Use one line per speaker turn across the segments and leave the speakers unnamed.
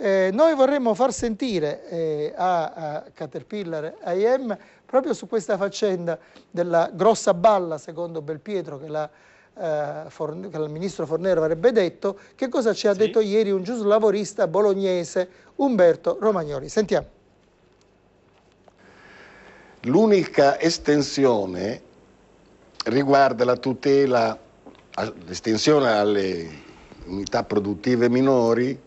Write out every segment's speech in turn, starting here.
Eh, noi vorremmo far sentire eh, a, a, Caterpillar IM proprio su questa faccenda della grossa balla, secondo Belpietro, che, la, eh, Forn- che il ministro Fornero avrebbe detto, che cosa ci ha sì. detto ieri un giuslavorista bolognese, Umberto Romagnoli. Sentiamo.
L'unica estensione riguarda la tutela, l'estensione alle unità produttive minori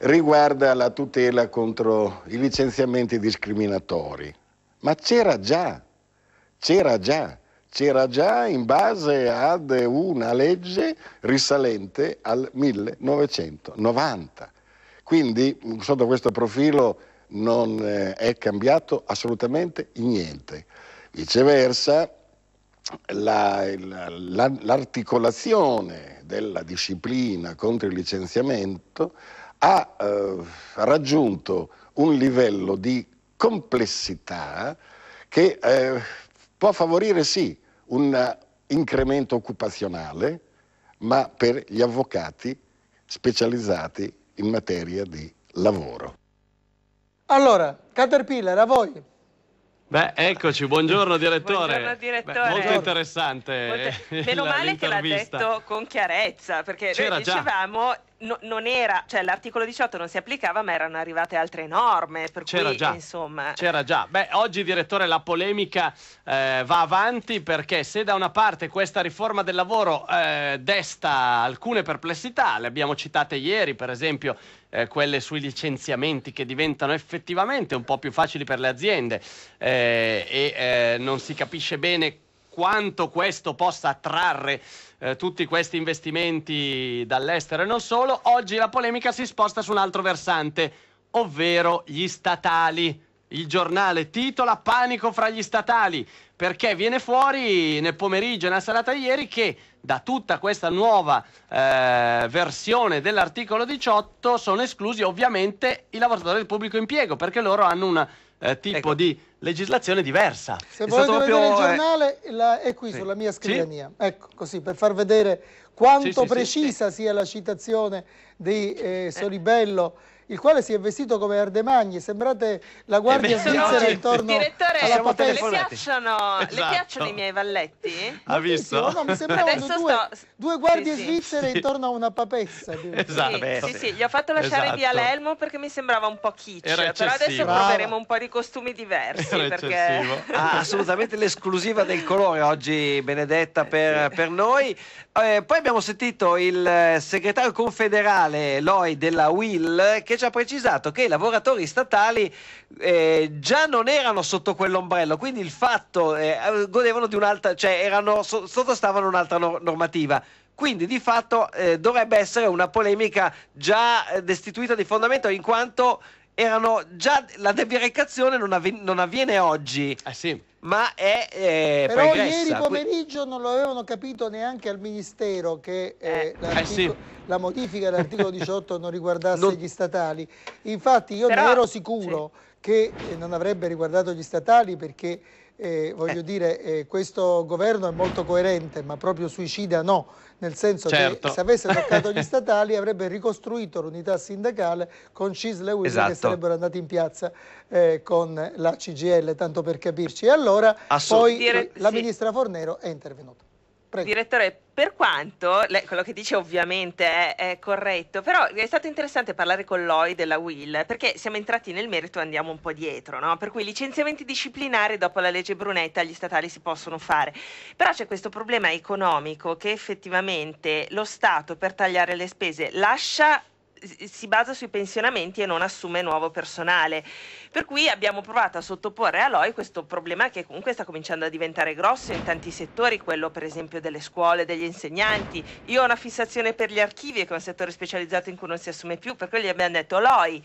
riguarda la tutela contro i licenziamenti discriminatori. Ma c'era già, c'era già, c'era già in base ad una legge risalente al 1990. Quindi sotto questo profilo non eh, è cambiato assolutamente niente. Viceversa, la, la, l'articolazione della disciplina contro il licenziamento ha eh, raggiunto un livello di complessità che eh, può favorire sì un incremento occupazionale, ma per gli avvocati specializzati in materia di lavoro.
Allora, Caterpillar, a voi.
Beh, eccoci, buongiorno direttore. Buongiorno direttore. Beh, molto interessante. Meno male che l'ha detto
con chiarezza, perché noi dicevamo no, non era, cioè l'articolo 18 non si applicava, ma erano arrivate altre norme. Per c'era cui, già. insomma. C'era
già. Beh, oggi, direttore, la polemica eh, va avanti perché se da una parte questa riforma del lavoro eh, desta alcune perplessità, le abbiamo citate ieri, per esempio. Eh, quelle sui licenziamenti che diventano effettivamente un po' più facili per le aziende eh, e eh, non si capisce bene quanto questo possa attrarre eh, tutti questi investimenti dall'estero e non solo, oggi la polemica si sposta su un altro versante, ovvero gli statali. Il giornale titola Panico fra gli statali, perché viene fuori nel pomeriggio, nella serata di ieri, che da tutta questa nuova eh, versione dell'articolo 18 sono esclusi ovviamente i lavoratori del pubblico impiego, perché loro hanno un eh, tipo ecco. di legislazione diversa. Se è volete proprio... vedere il eh, giornale
la, è qui sì. sulla mia scrivania, sì. ecco così per far vedere quanto sì, precisa sia la citazione di eh, eh. Soribello il quale si è vestito come Ardemagni, sembrate la eh guardia eh beh, svizzera no, intorno direttore, alla potenza. Le
piacciono, esatto. le piacciono i miei valletti? Ha visto? No, no, mi sembravano due, sto...
due, guardie sì, svizzere sì. intorno a una papessa. Esatto.
Eh, sì, sì, sì, gli ho fatto lasciare esatto. via l'elmo perché mi sembrava un po' kitsch, però adesso Brava. proveremo un po' di costumi diversi. Perché...
Ah, assolutamente l'esclusiva del colore oggi, Benedetta, per, eh, per noi. Eh, poi abbiamo sentito il segretario confederale Loi della Will che ci ha precisato che i lavoratori statali eh, già non erano sotto quell'ombrello, quindi il fatto eh, godevano di un'altra, cioè erano, sottostavano un'altra normativa. Quindi di fatto eh, dovrebbe essere una polemica già eh, destituita di fondamento in quanto erano già la debirecazione non, avviene, non avviene oggi. Ah, sì ma è eh, però pregressa. ieri
pomeriggio non lo avevano capito neanche al ministero che eh, eh, eh sì. la modifica dell'articolo 18 non riguardasse non... gli statali infatti io però... ne ero sicuro sì. che eh, non avrebbe riguardato gli statali perché eh, voglio eh. dire, eh, questo governo è molto coerente, ma proprio suicida no, nel senso certo. che se avesse toccato gli statali avrebbe ricostruito l'unità sindacale con Cisle e Will esatto. che sarebbero andati in piazza eh, con la CGL, tanto per capirci. E allora Assolut poi dire, la sì. ministra Fornero è intervenuta.
Prego. Direttore, per quanto le, quello che dice ovviamente è, è, corretto, però è stato interessante parlare con Loi della Will perché siamo entrati nel merito e andiamo un po' dietro, no? per cui licenziamenti disciplinari dopo la legge Brunetta gli statali si possono fare, però c'è questo problema economico che effettivamente lo Stato per tagliare le spese lascia si basa sui pensionamenti e non assume nuovo personale. Per cui abbiamo provato a sottoporre a Loi questo problema che comunque sta cominciando a diventare grosso in tanti settori, quello per esempio delle scuole, degli insegnanti. Io ho una fissazione per gli archivi, che è un settore specializzato in cui non si assume più, per cui gli abbiamo detto Loi,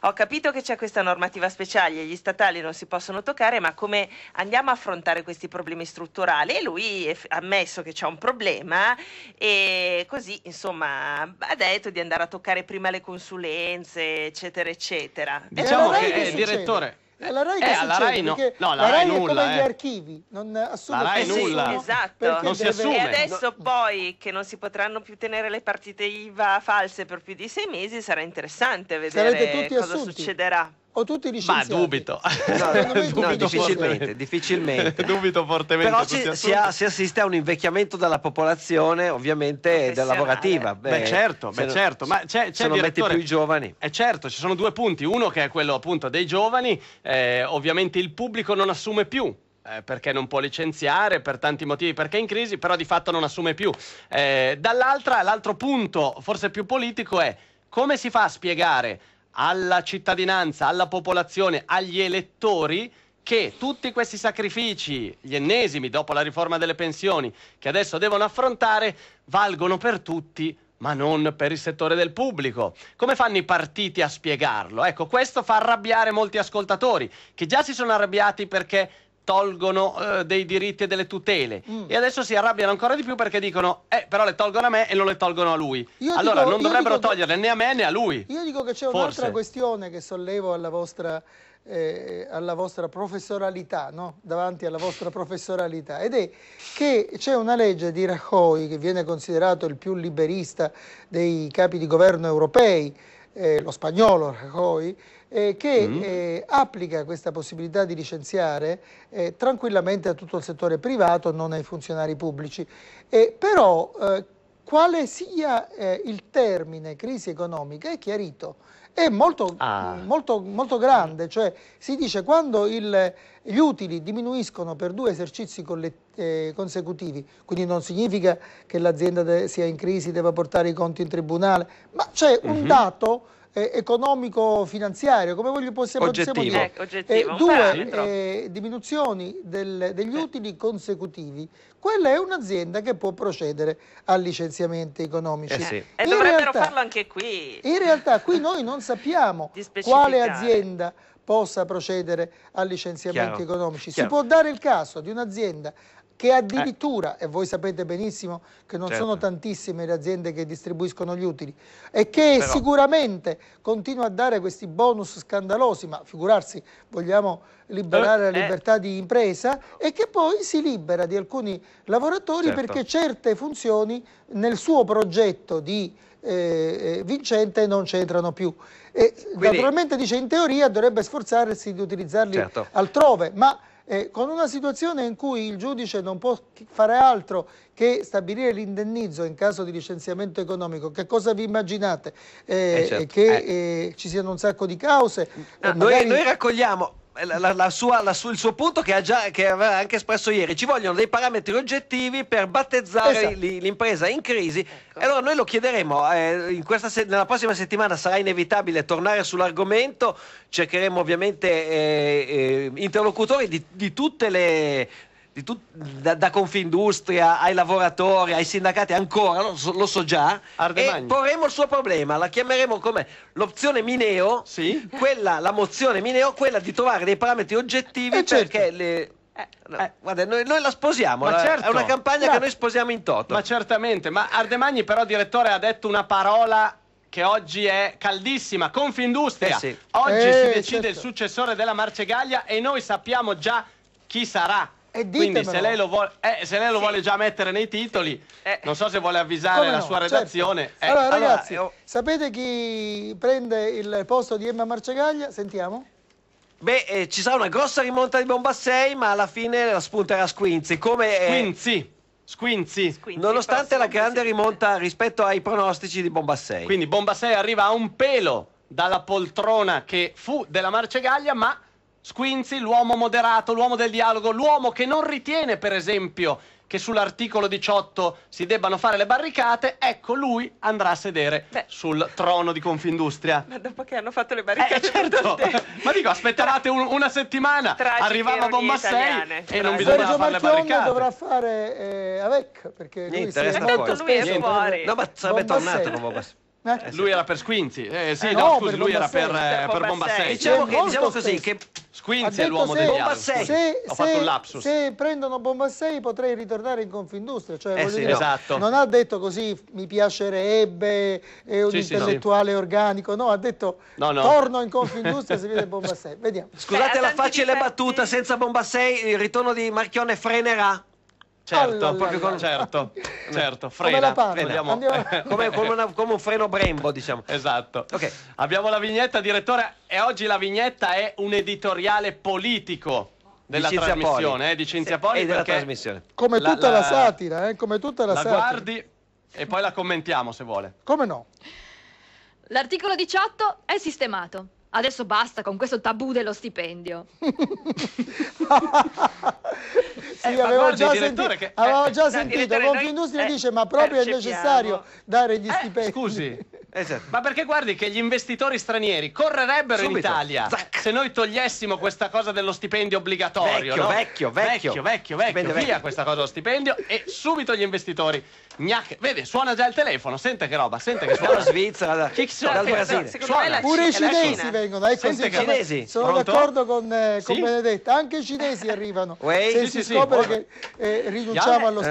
ho capito che c'è questa normativa speciale, gli statali non si possono toccare, ma come andiamo a affrontare questi problemi strutturali? E lui ha ammesso che c'è un problema e così insomma ha detto di andare a toccare prima prima le consulenze, eccetera, eccetera. Eh, diciamo che, che direttore... La Rai, eh, alla Rai no. no, la, la Rai, Rai nulla, come eh. gli
archivi, non assume
la Rai nulla. Esatto. Non si assume. E adesso no. poi che non si potranno più tenere le partite IVA false per più di sei mesi sarà interessante vedere cosa assunti. succederà
o
tutti gli scienziati? Ma dubito. No, dubito no, difficilmente, difficilmente. dubito fortemente. Però ci, si, a, si,
assiste a un invecchiamento della popolazione, ovviamente della lavorativa. Beh, beh certo, beh, certo. Ma c'è, c'è se non metti più i giovani.
Eh, certo, ci sono due punti. Uno che è quello appunto dei giovani, eh, ovviamente il pubblico non assume più eh, perché non può licenziare per tanti motivi, perché è in crisi, però di fatto non assume più. Eh, dall'altra, l'altro punto, forse più politico, è come si fa a spiegare alla cittadinanza, alla popolazione, agli elettori che tutti questi sacrifici, gli ennesimi dopo la riforma delle pensioni, che adesso devono affrontare, valgono per tutti, ma non per il settore del pubblico. Come fanno i partiti a spiegarlo? Ecco, questo fa arrabbiare molti ascoltatori, che già si sono arrabbiati perché tolgono eh, dei diritti e delle tutele mm. e adesso si arrabbiano ancora di più perché dicono eh però le tolgono a me e non le tolgono a lui
io
allora dico, non dovrebbero
toglierle che... né a me né a lui
io dico che c'è un'altra questione che sollevo alla vostra, eh, alla vostra professoralità no? davanti alla vostra professoralità ed è che c'è una legge di Rajoy che viene considerato il più liberista dei capi di governo europei eh, lo spagnolo Rajoy, eh, che mm. eh, applica questa possibilità di licenziare eh, tranquillamente a tutto il settore privato, non ai funzionari pubblici. Eh, però eh, quale sia eh, il termine crisi economica è chiarito, è molto, ah. molto, molto grande, cioè si dice quando il, gli utili diminuiscono per due esercizi eh, consecutivi, quindi non significa che l'azienda sia in crisi, deve portare i conti in tribunale, ma c'è mm -hmm. un mhm. dato eh, economico-finanziario, come voglio, possiamo, possiamo dire. Ecco, eh, due eh, diminuzioni del, degli eh. utili consecutivi. Quella è un'azienda che può procedere a licenziamenti economici. Eh sì. E eh, in dovrebbero realtà, farlo
anche qui.
In realtà qui noi non sappiamo quale azienda possa procedere a licenziamenti Chiaro. economici. Chiaro. Si può dare il caso di un'azienda che addirittura, eh. e voi sapete benissimo che non certo. sono tantissime le aziende che distribuiscono gli utili, e che Però. sicuramente continua a dare questi bonus scandalosi, ma figurarsi, vogliamo liberare eh. la eh. libertà di impresa, e che poi si libera di alcuni lavoratori certo. perché certe funzioni nel suo progetto di eh, eh, vincente non c'entrano più. E Quindi, naturalmente dice in teoria dovrebbe sforzarsi di utilizzarli certo. altrove, ma eh, con una situazione in cui il giudice non può fare altro che stabilire l'indennizzo in caso di licenziamento economico, che cosa vi immaginate? Eh, eh certo. Che eh. Eh, ci siano un sacco di cause? Ah, no, magari... noi, noi
raccogliamo, eh, la, la sua, su, il suo punto che, già, che, aveva anche espresso ieri, ci vogliono dei parametri oggettivi per battezzare esatto. l'impresa in crisi. Ecco. allora noi lo chiederemo, eh, se- nella prossima settimana sarà inevitabile tornare sull'argomento, cercheremo ovviamente eh, eh, interlocutori di, di tutte le tut- da, da, Confindustria ai lavoratori, ai sindacati, ancora, lo so, lo so già, Ardemagni. e porremo il suo problema, la chiameremo come l'opzione Mineo, sì? quella, la mozione Mineo, quella di trovare dei parametri oggettivi eh certo. perché certo. le... Eh, eh. Guarda, noi, noi, la sposiamo, la, eh. certo. è una campagna no. che noi
sposiamo in toto. Ma certamente, ma Ardemagni però, direttore, ha detto una parola che oggi è caldissima, Confindustria. Eh sì. Oggi eh, si certo. decide certo. il successore della Marcegaglia e noi sappiamo già chi sarà. E Quindi se lei lo, vuole, eh, se lei lo sì. vuole già mettere nei titoli, eh. non so se vuole avvisare Come la sua certo. redazione. Certo. Allora
ragazzi, io... sapete chi prende il posto di Emma Marcegaglia? Sentiamo.
Beh, eh, ci sarà una grossa rimonta di Bombassei, ma alla fine la spunterà Squinzi. Come, eh, Squinzi. Squinzi. Squinzi. Nonostante la grande rimonta rispetto ai pronostici di Bombassei.
Quindi Bombassei arriva a un pelo dalla poltrona che fu della Marcegaglia, ma Squinzi, l'uomo moderato, l'uomo del dialogo, l'uomo che non ritiene, per esempio, che sull'articolo 18 si debbano fare le barricate, ecco lui andrà a sedere Beh. sul trono di Confindustria.
Ma dopo che hanno fatto le eh, barricate, eh,
certo. Ma dico, aspetterate un, una settimana, Tragiche arrivava Bomba 6 e non bisogna fare Marchionne le barricate. dovrà
fare eh, Avec perché Niente, lui si è morto. Lui fuori. No, ma sarebbe Bomba tornato 6. con Bomba
6. Eh? eh, lui era per Squinzi, eh, sì, eh, no, no scusi, lui era per, eh, per, per Bombassei. Diciamo, che, diciamo
così, che
Squinzi è l'uomo se, degli Bombassei. Se, Ho se, fatto un lapsus.
Se prendono Bombassei potrei ritornare in Confindustria, cioè, eh sì, dire, esatto. non ha detto così mi piacerebbe, è eh, un sì, intellettuale sì, organico, no, ha detto no, no. torno in Confindustria se viene Bombassei. Vediamo. Scusate Beh, la facile
battuta, senza Bombassei il ritorno di Marchione frenerà. Certo, allora, proprio con certo,
certo, frena, freniamo, come, come, una, come, un freno Brembo, diciamo. Esatto. Okay. Abbiamo la vignetta, direttore, e oggi la vignetta è un editoriale politico della di trasmissione eh, di Cinzia Poli e della trasmissione.
Come tutta la, la, la satira, eh, come tutta la, la satira. guardi
e poi la commentiamo se vuole. Come no?
L'articolo 18 è sistemato. Adesso basta con questo tabù dello stipendio.
Eh, Io eh, avevo, già senti... Eh, che... avevo già, sentito, Confindustria noi... dice eh, ma proprio è necessario dare gli stipendi. Scusi,
esatto. ma perché guardi che gli investitori stranieri correrebbero Subito. in Italia Zac. se noi togliessimo questa cosa dello stipendio obbligatorio? Vecchio, no? vecchio, vecchio, vecchio, vecchio, vecchio, via questa cosa dello stipendio e subito gli investitori Gnac. Vede, suona già il telefono, sente che roba, sente che
suona. Dalla Svizzera, da, chi sono? Dal Brasile. Suona. Pure i cinesi
vengono, è ecco, Sente che... cinesi. Sono d'accordo con, eh, con sì? Benedetta, anche i cinesi arrivano. Se sì, si sì, scopre sì. che eh, rinunciamo allo eh,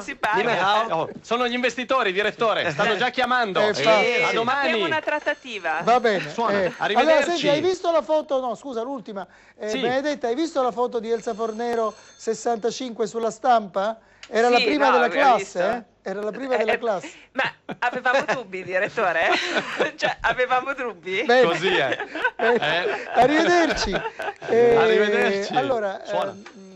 stipendio.
Oh, sono gli investitori, direttore, stanno già chiamando. Eh, eh, a domani. Abbiamo una
trattativa. Va bene. Suona. Eh. Allora, senti, hai visto la foto? No, scusa, l'ultima. Benedetta, hai visto la foto di Elsa Fornero 65 sulla stampa? Era sì, la prima no, della classe? Eh? Era la prima eh, della eh, classe. Ma
avevamo dubbi, direttore? cioè, avevamo dubbi? Bene. Così è.
Eh. Arrivederci. Arrivederci. Eh, allora, Suona. Ehm,